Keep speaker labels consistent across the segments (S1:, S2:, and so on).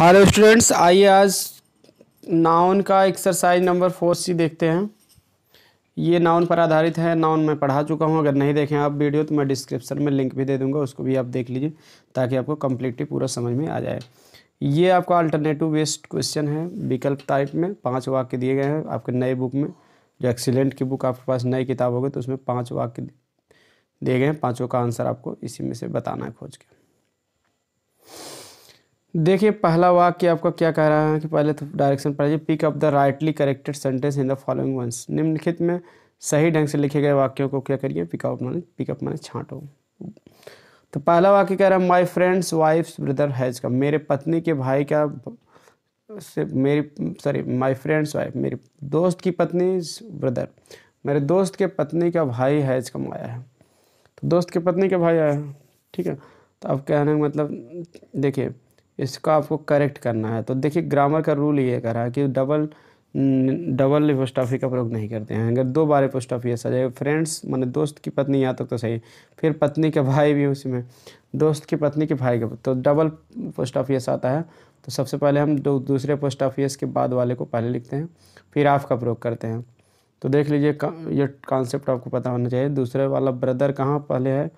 S1: hello students आइए आज noun का एक्सरसाइज नंबर फोर सी देखते हैं ये नाउन पर आधारित है नाउन मैं पढ़ा चुका हूँ अगर नहीं देखें आप वीडियो तो मैं डिस्क्रिप्शन में लिंक भी दे दूंगा उसको भी आप देख लीजिए ताकि आपको कम्प्लीटली पूरा समझ में आ जाए ये आपका अल्टरनेटिव वेस्ट क्वेश्चन है विकल्प टाइप में पाँच वाक्य दिए गए हैं आपके नए बुक में जो एक्सीलेंट की बुक आपके पास नई किताब होगी तो उसमें पाँच वाक्य दिए गए हैं पाँचों का आंसर आपको इसी में से बताना है खोज के देखिए पहला वाक्य आपका क्या कह रहा है कि पहले तो डायरेक्शन पढ़ाइए pick up the rightly corrected sentence in the following ones निम्नलिखित में सही ढंग से लिखे गए वाक्यों को क्या करिए पिकअप माने पिकअप माने छाँटो तो पहला वाक्य कह रहा है my friend's wife's brother has का मेरे पत्नी के भाई का से मेरी सॉरी माई फ्रेंड्स वाइफ मेरी दोस्त की पत्नी ब्रदर मेरे दोस्त के पत्नी का भाई हैज कमाया है तो दोस्त के पत्नी का भाई आया है ठीक है तो अब कहने का मतलब देखिए इसको आपको करेक्ट करना है तो देखिए ग्रामर का रूल ये कह रहा है कि डबल डबल पुष्टाफी का प्रयोग नहीं करते हैं अगर दो बार पुष्टाफी ऐसा जाए फ्रेंड्स मैंने दोस्त की पत्नी यहाँ तक तो, तो सही फिर पत्नी का भाई भी उसमें दोस्त की पत्नी के भाई का तो डबल पुष्टाफियस आता है तो सबसे पहले हम दो दूसरे पुष्टाफियस के बाद वाले को पहले लिखते हैं फिर आफ का प्रयोग करते हैं तो देख लीजिए ये कॉन्सेप्ट आपको पता होना चाहिए दूसरे वाला ब्रदर कहाँ पहले है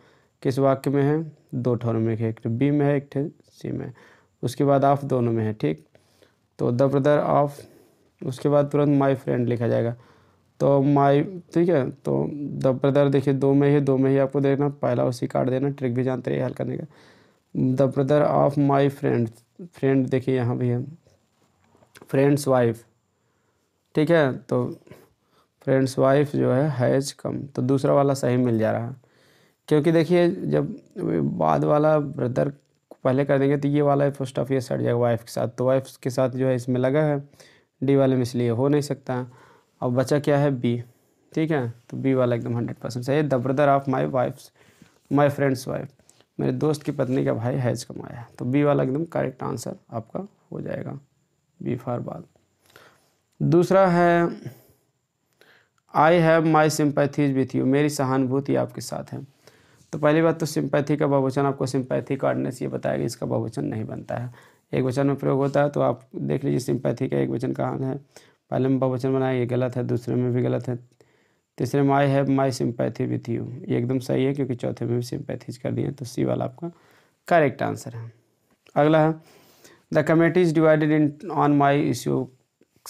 S1: किस वाक्य में है दो ठोर में एक बी में है एक सी तो में है उसके बाद ऑफ दोनों में है ठीक तो द ब्रदर ऑफ उसके बाद तुरंत माई फ्रेंड लिखा जाएगा तो माई ठीक है तो द ब्रदर देखिए दो में ही दो में ही आपको देखना पहला उसी कार्ड देना ट्रिक भी जानते रहिए हल करने का the brother of my friend friend देखिए यहाँ भी है फ्रेंड्स वाइफ ठीक है तो फ्रेंड्स वाइफ जो है हैज कम तो दूसरा वाला सही मिल जा रहा है क्योंकि देखिए जब बाद वाला ब्रदर पहले कर देंगे तो ये वाला फर्स्ट ऑफ ये सट जाएगा वाइफ के साथ तो वाइफ के साथ जो है इसमें लगा है डी वाले में इसलिए हो नहीं सकता और बचा क्या है बी ठीक है तो बी वाला एकदम हंड्रेड परसेंट सही the brother of my wife my friend's wife मेरे दोस्त की पत्नी का भाई हैज कमाया तो बी वाला एकदम करेक्ट आंसर आपका हो जाएगा बी फार बाद दूसरा है I have my sympathies with you मेरी सहानुभूति आपके साथ है तो पहली बात तो सिंपैथी का बहुवचन आपको सिंपैथी कार्डनेस ये बताया गया इसका बहुवचन नहीं बनता है एक वचन में प्रयोग होता है तो आप देख लीजिए सिंपैथी का एक वचन कहाँ है पहले में बहुवचन बनाया ये गलत है दूसरे में भी गलत है तीसरे में I have my sympathy with you ये एकदम सही है क्योंकि चौथे में भी सिंपैथीज कर दिए तो सी वाला आपका करेक्ट आंसर है अगला है the committee is divided in on my issue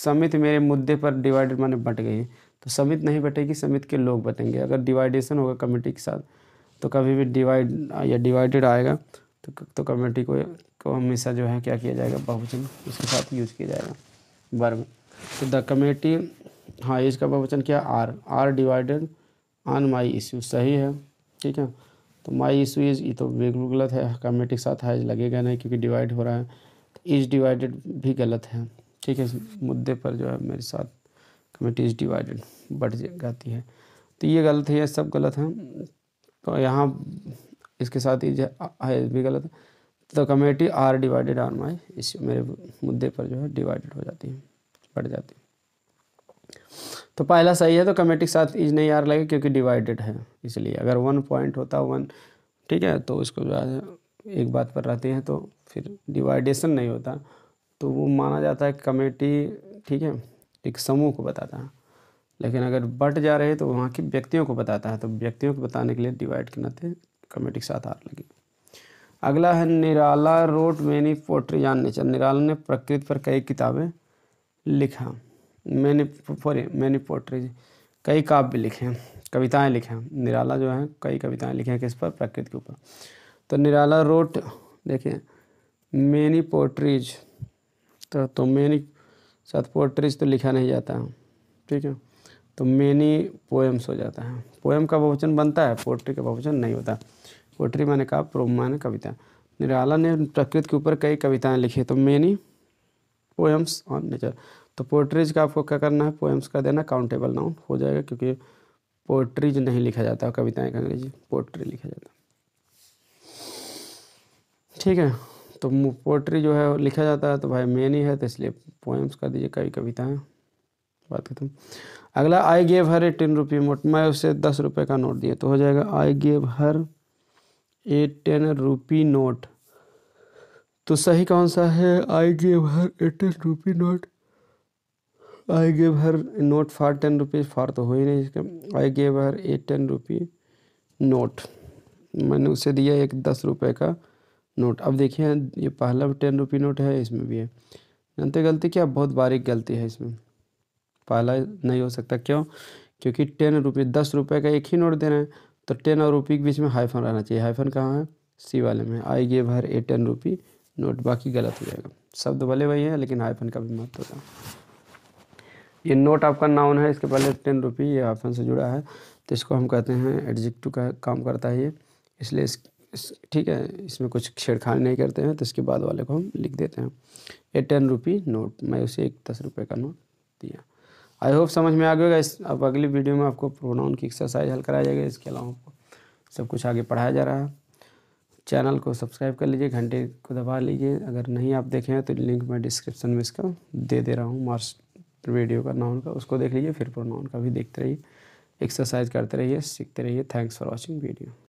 S1: समिति मेरे मुद्दे पर डिवाइडेड माने बट गई तो समित नहीं बटेगी समित के लोग बटेंगे अगर डिवाइडेशन होगा कमेटी के साथ तो कभी भी डिवाइड या डिवाइडेड आएगा तो तो कम्युनिटी को को हमेशा जो है क्या किया जाएगा बहुवचन उसके साथ यूज किया जाएगा वर्ब तो द कम्युनिटी हाँ इसका बहुवचन क्या are are divided on my issue सही है ठीक है तो माई इशू इज ये तो बिल्कुल गलत है कम्युनिटी के साथ हाइज लगेगा नहीं क्योंकि डिवाइड हो रहा है इज तो डिवाइडेड भी गलत है ठीक है इस मुद्दे पर जो है मेरे साथ कम्युनिटी इज डिवाइडेड बढ़ जाती है तो ये गलत है ये सब गलत है तो यहाँ इसके साथ ही है भी गलत तो committee are divided on my issue मेरे मुद्दे पर जो है डिवाइडेड हो जाती है बढ़ जाती है तो पहला सही है तो कमेटी के साथ इज नहीं आर लगे क्योंकि डिवाइडेड है इसलिए अगर वन पॉइंट होता वन ठीक है तो उसको जो है एक बात पर रहते हैं तो फिर डिवाइडेशन नहीं होता तो वो माना जाता है कमेटी ठीक है एक समूह को बताता है लेकिन अगर बट जा रहे तो वहाँ के व्यक्तियों को बताता है तो व्यक्तियों को बताने के लिए डिवाइड के नाते कमेटी के साथ आर लगी अगला है Nirala wrote many poetry on nature Nirala ने प्रकृति पर कई किताबें लिखा मैनी फॉरे मैनी पोट्री कई काव्य लिखे कविताएं लिखे निराला जो है कई कविताएं लिखे हैं किस पर प्रकृति के ऊपर तो निराला रोट देखिए मैनी पोट्रीज तो तो मैनी साथ पोट्रीज तो लिखा नहीं जाता ठीक है तो मेनी पोएम्स हो जाता है पोएम का बहुवचन बनता है पोट्री का बहुवचन नहीं होता पोट्री मैंने कहा प्रोम मैंने कविता निराला ने प्रकृति के ऊपर कई कविताएं लिखी तो मेनी पोएम्स ऑन नेचर तो पोट्रीज का आपको क्या करना है पोएम्स का देना काउंटेबल नाउन हो जाएगा क्योंकि पोट्रीज नहीं लिखा जाता कविताएँ का अंग्रेजी पोट्री लिखा जाता ठीक है तो पोट्री जो है लिखा जाता है तो भाई मेन है तो इसलिए पोएम्स का दीजिए कई कविताएं बात खत्म अगला I gave her a ten rupee note मैं उसे दस रुपये का नोट दिया तो हो जाएगा I gave her a ten rupee note तो सही कौन सा है I gave her a ten rupee note I gave her note for ten rupees for तो हो ही नहीं इसका I gave her a ten rupee note मैंने उसे दिया एक दस रुपये का नोट अब देखिए ये पहला टेन रुपी नोट है इसमें भी है जानते गलती क्या बहुत बारीक गलती है इसमें पहला नहीं हो सकता क्यों क्योंकि टेन रुपये दस रुपये का एक ही नोट दे रहे हैं तो टेन और रुपये के बीच में हाईफन रहना चाहिए हाईफन कहाँ है सी वाले में आई गे भर ए टेन रुपी नोट बाकी गलत हो जाएगा शब्द भले वही है लेकिन हाईफन का भी महत्व होता ये नोट आपका नाउन है इसके पहले टेन रुपी ये हाईफन से जुड़ा है तो इसको हम कहते हैं एडजेक्टिव का काम करता है ये इसलिए इस ठीक है इसमें कुछ छेड़खानी नहीं करते हैं तो इसके बाद वाले को हम लिख देते हैं ए टेन रुपी नोट मैं उसे एक दस रुपये का नोट दिया आई होप समझ में आ गएगा इस अब अगली वीडियो में आपको प्रोनाउन की एक्सरसाइज हल कराया जाएगा इसके अलावा आपको सब कुछ आगे पढ़ाया जा रहा है चैनल को सब्सक्राइब कर लीजिए घंटे को दबा लीजिए अगर नहीं आप देखें तो लिंक मैं डिस्क्रिप्शन में इसका दे दे रहा हूँ मार्स वीडियो का नाउन का उसको देख लीजिए फिर प्रोनाउन का भी देखते रहिए एक्सरसाइज करते रहिए सीखते रहिए थैंक्स फॉर वॉचिंग वीडियो